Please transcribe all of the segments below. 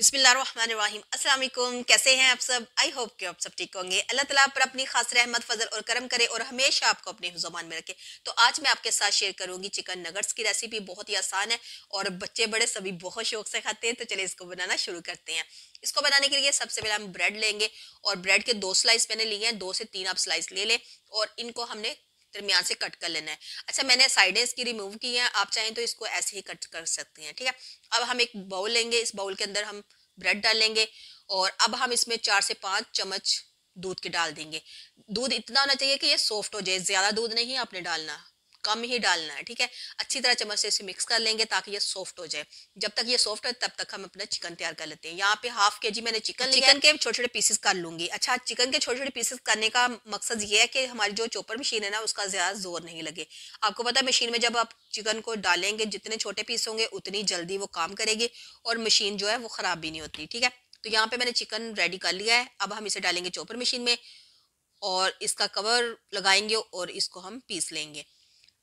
बिस्मिल्लाम अस्सलाम कैसे हैं आप सब आई होप कि आप सब ठीक होंगे अल्लाह ताला पर अपनी खास रहमत फजल और करम करे और हमेशा आपको अपने जुबान में रखे तो आज मैं आपके साथ शेयर करूंगी चिकन नगर्स की रेसिपी बहुत ही आसान है और बच्चे बड़े सभी बहुत शौक से खाते हैं तो चलिए इसको बनाना शुरू करते हैं इसको बनाने के लिए सबसे पहले हम ब्रेड लेंगे और ब्रेड के दो स्लाइस मैंने लिए हैं दो से तीन आप स्लाइस ले लें और इनको हमने दरमियान से कट कर लेना है अच्छा मैंने साइडें इसकी रिमूव की है आप चाहें तो इसको ऐसे ही कट कर सकते हैं ठीक है अब हम एक बाउल लेंगे इस बाउल के अंदर हम ब्रेड डालेंगे और अब हम इसमें चार से पाँच चम्मच दूध के डाल देंगे दूध इतना होना चाहिए कि ये सॉफ्ट हो जाए ज़्यादा दूध नहीं आपने डालना कम ही डालना है ठीक है अच्छी तरह चम्मच से इसे मिक्स कर लेंगे ताकि ये सॉफ्ट हो जाए जब तक ये सॉफ्ट है तब तक हम अपना चिकन तैयार कर लेते हैं यहाँ पे हाफ अच्छा, के जी मैंने चिकन चिकन के छोटे छोटे पीसेस कर लूंगी अच्छा चिकन के छोटे छोटे पीसेस करने का मकसद ये है कि हमारी जो चोपर मशीन है ना उसका ज्यादा जोर नहीं लगे आपको पता है मशीन में जब आप चिकन को डालेंगे जितने छोटे पीस होंगे उतनी जल्दी वो काम करेगी और मशीन जो है वो खराब भी नहीं होती ठीक है तो यहाँ पे मैंने चिकन रेडी कर लिया है अब हम इसे डालेंगे चोपर मशीन में और इसका कवर लगाएंगे और इसको हम पीस लेंगे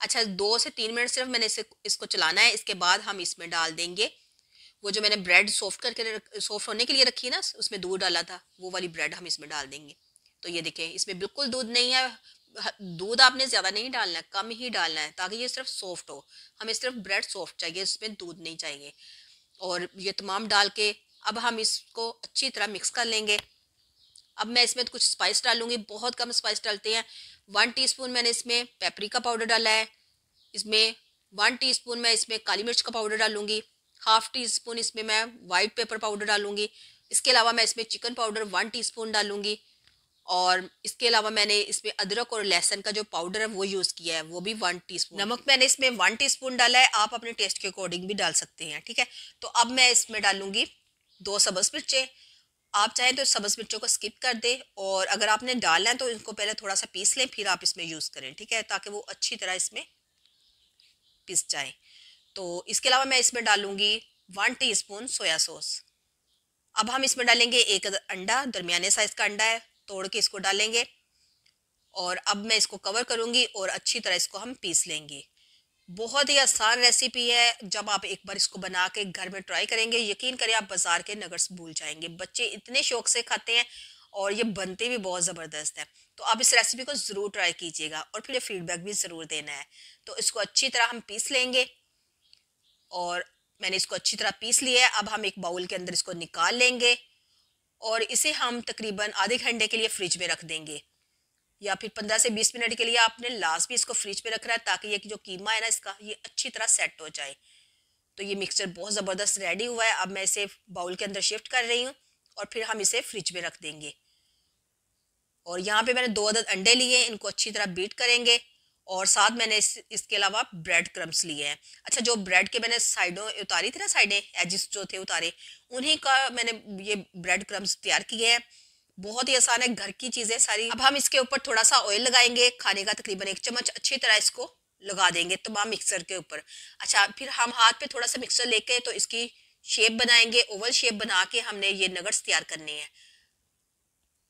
अच्छा दो से तीन मिनट सिर्फ मैंने इसे इसको चलाना है इसके बाद हम इसमें डाल देंगे वो जो मैंने ब्रेड सॉफ्ट करके सॉफ्ट होने के लिए रखी है ना उसमें दूध डाला था वो वाली ब्रेड हम इसमें डाल देंगे तो ये देखें इसमें बिल्कुल दूध नहीं है दूध आपने ज़्यादा नहीं डालना है कम ही डालना है ताकि ये सिर्फ सॉफ्ट हो हमें सिर्फ ब्रेड सॉफ्ट चाहिए इसमें दूध नहीं चाहिए और ये तमाम डाल के अब हम इसको अच्छी तरह मिक्स कर लेंगे अब मैं इसमें कुछ स्पाइस डालूंगी बहुत कम स्पाइस डालते हैं वन टी मैंने इसमें पेपरिका पाउडर डाला है इसमें वन स्पून मैं इसमें काली मिर्च का पाउडर डालूंगी हाफ टी स्पून इसमें मैं वाइट पेपर पाउडर डालूंगी इसके अलावा मैं इसमें चिकन पाउडर वन टीस्पून डालूंगी और इसके अलावा मैंने इसमें अदरक और लहसन का जो पाउडर है वो यूज़ किया है वो भी वन टीस्पून नमक मैंने इसमें वन टीस्पून डाला है आप अपने टेस्ट के अकॉर्डिंग भी डाल सकते हैं ठीक है तो अब मैं इसमें डालूंगी दो सबस मिर्चें आप चाहें तो सब्ज़ मिर्चों को स्किप कर दें और अगर आपने डालना है तो इनको पहले थोड़ा सा पीस लें फिर आप इसमें यूज़ करें ठीक है ताकि वो अच्छी तरह इसमें पीस जाए तो इसके अलावा मैं इसमें डालूंगी वन स्पून सोया सॉस अब हम इसमें डालेंगे एक अंडा दरमियाने साइज़ का अंडा है तोड़ के इसको डालेंगे और अब मैं इसको कवर करूँगी और अच्छी तरह इसको हम पीस लेंगे बहुत ही आसान रेसिपी है जब आप एक बार इसको बना के घर में ट्राई करेंगे यकीन करें आप बाजार के नगर्स भूल जाएंगे बच्चे इतने शौक से खाते हैं और ये बनते भी बहुत ज़बरदस्त है तो आप इस रेसिपी को ज़रूर ट्राई कीजिएगा और फिर फीडबैक भी ज़रूर देना है तो इसको अच्छी तरह हम पीस लेंगे और मैंने इसको अच्छी तरह पीस लिया है अब हम एक बाउल के अंदर इसको निकाल लेंगे और इसे हम तकरीबन आधे घंटे के लिए फ्रिज में रख देंगे या फिर पंद्रह से बीस मिनट के लिए आपने लास्ट भी इसको फ्रिज पे रखना है ताकि ये जो कीमा है ना इसका ये अच्छी तरह सेट हो जाए तो ये मिक्सचर बहुत ज़बरदस्त रेडी हुआ है अब मैं इसे बाउल के अंदर शिफ्ट कर रही हूँ और फिर हम इसे फ्रिज में रख देंगे और यहाँ पे मैंने दो अदद अंडे लिए इनको अच्छी तरह बीट करेंगे और साथ मैंने इस, इसके अलावा ब्रेड क्रम्स लिए हैं अच्छा जो ब्रेड के मैंने साइडों उतारी थी ना साइडें एजिस जो थे उतारे उन्हीं का मैंने ये ब्रेड क्रम्स तैयार किए हैं बहुत ही आसान है घर की चीजें सारी अब हम इसके ऊपर थोड़ा सा ऑयल लगाएंगे खाने का तकरीबन एक चम्मच अच्छी तरह इसको लगा देंगे तमाम मिक्सर के ऊपर अच्छा फिर हम हाथ पे थोड़ा सा मिक्सर लेके तो इसकी शेप बनाएंगे ओवल शेप बना के हमने ये नगर्स तैयार करने हैं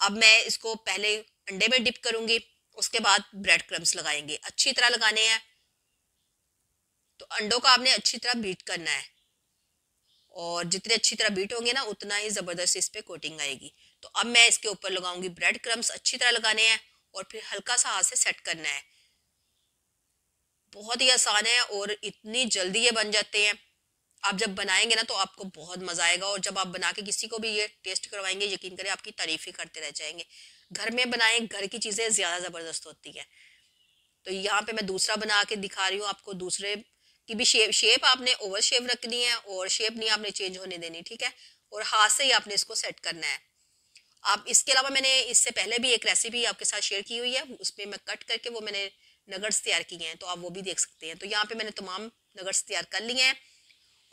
अब मैं इसको पहले अंडे में डिप करूंगी उसके बाद ब्रेड क्रम्स लगाएंगे अच्छी तरह लगाने हैं तो अंडों का आपने अच्छी तरह बीट करना है और जितने अच्छी तरह बीट होंगे ना उतना ही ज़बरदस्त इस पर कोटिंग आएगी तो अब मैं इसके ऊपर लगाऊंगी ब्रेड क्रम्स अच्छी तरह लगाने हैं और फिर हल्का सा हाथ से सेट करना है बहुत ही आसान है और इतनी जल्दी ये बन जाते हैं आप जब बनाएंगे ना तो आपको बहुत मजा आएगा और जब आप बना के किसी को भी ये टेस्ट करवाएंगे यकीन करें आपकी तारीफ ही करते रह जाएंगे घर में बनाएं घर की चीज़ें ज़्यादा ज़बरदस्त होती है तो यहाँ पे मैं दूसरा बना के दिखा रही हूँ आपको दूसरे कि भी शेप शेप आपने ओवर शेप रखनी है और शेप नहीं आपने चेंज होने देनी ठीक है और हाथ से ही आपने इसको सेट करना है आप इसके अलावा मैंने इससे पहले भी एक रेसिपी आपके साथ शेयर की हुई है उसमें मैं कट करके वो मैंने नगर्स तैयार किए हैं तो आप वो भी देख सकते हैं तो यहाँ पे मैंने तमाम नगर्स तैयार कर लिए हैं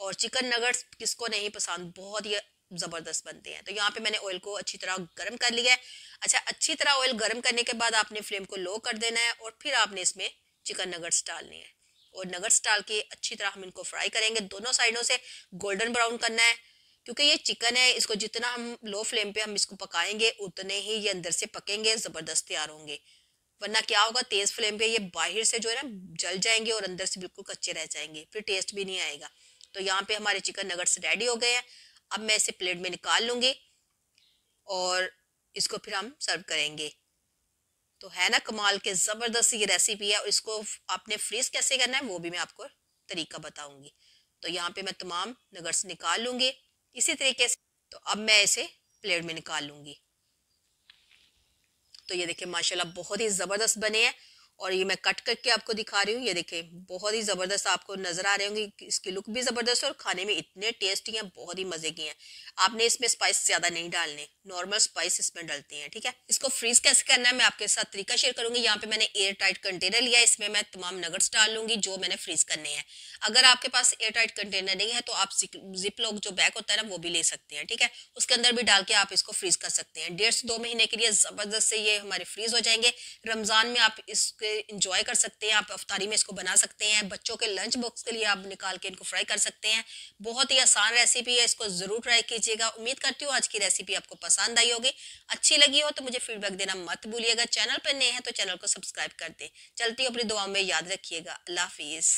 और चिकन नगर्स किसको नहीं पसंद बहुत ही ज़बरदस्त बनते हैं तो यहाँ पे मैंने ऑयल को अच्छी तरह गर्म कर लिया है अच्छा अच्छी तरह ऑयल गर्म करने के बाद आपने फ्लेम को लो कर देना है और फिर आपने इसमें चिकन नगर्स डालने हैं और नगर्स डाल के अच्छी तरह हम इनको फ्राई करेंगे दोनों साइडों से गोल्डन ब्राउन करना है क्योंकि ये चिकन है इसको जितना हम लो फ्लेम पे हम इसको पकाएंगे उतने ही ये अंदर से पकेंगे ज़बरदस्त तैयार होंगे वरना क्या होगा तेज़ फ्लेम पे ये बाहर से जो है ना जल जाएंगे और अंदर से बिल्कुल कच्चे रह जाएंगे फिर टेस्ट भी नहीं आएगा तो यहाँ पे हमारे चिकन नगट्स रेडी हो गए हैं अब मैं इसे प्लेट में निकाल लूंगी और इसको फिर हम सर्व करेंगे तो है ना कमाल के ज़बरदस्त ये रेसिपी है और इसको आपने फ्रीज कैसे करना है वो भी मैं आपको तरीका बताऊंगी तो यहाँ पे मैं तमाम नगर्स निकाल लूँगी इसी तरीके से तो अब मैं इसे प्लेट में निकाल लूँगी तो ये देखिए माशाल्लाह बहुत ही ज़बरदस्त बने हैं और ये मैं कट करके आपको दिखा रही हूँ ये देखें बहुत ही ज़बरदस्त आपको नज़र आ रहे होंगे इसकी लुक भी ज़बरदस्त है और खाने में इतने टेस्टी हैं बहुत ही मज़े की हैं आपने इसमें स्पाइस ज़्यादा नहीं डालने नॉर्मल स्पाइस इसमें डलती हैं ठीक है इसको फ्रीज कैसे करना है मैं आपके साथ तरीका शेयर करूँगी यहाँ पे मैंने एयर टाइट कंटेनर लिया इसमें मैं तमाम नगट्स डाल लूँगी जो मैंने फ्रीज करने हैं अगर आपके पास एयर टाइट कंटेनर नहीं है तो आप जिप लॉक जो बैग होता है ना वो भी ले सकते हैं ठीक है उसके अंदर भी डाल के आप इसको फ्रीज कर सकते हैं डेढ़ से दो महीने के लिए ज़बरदस्त से ये हमारे फ्रीज हो जाएंगे रमज़ान में आप इसके पे इंजॉय कर सकते हैं आप अफ्तारी में इसको बना सकते हैं बच्चों के लंच बॉक्स के लिए आप निकाल के इनको फ्राई कर सकते हैं बहुत ही आसान रेसिपी है इसको ज़रूर ट्राई कीजिएगा उम्मीद करती हूँ आज की रेसिपी आपको पसंद आई होगी अच्छी लगी हो तो मुझे फीडबैक देना मत भूलिएगा चैनल पर नए हैं तो चैनल को सब्सक्राइब कर दें चलती हूँ अपनी दुआ में याद रखिएगा अल्लाह हाफिज़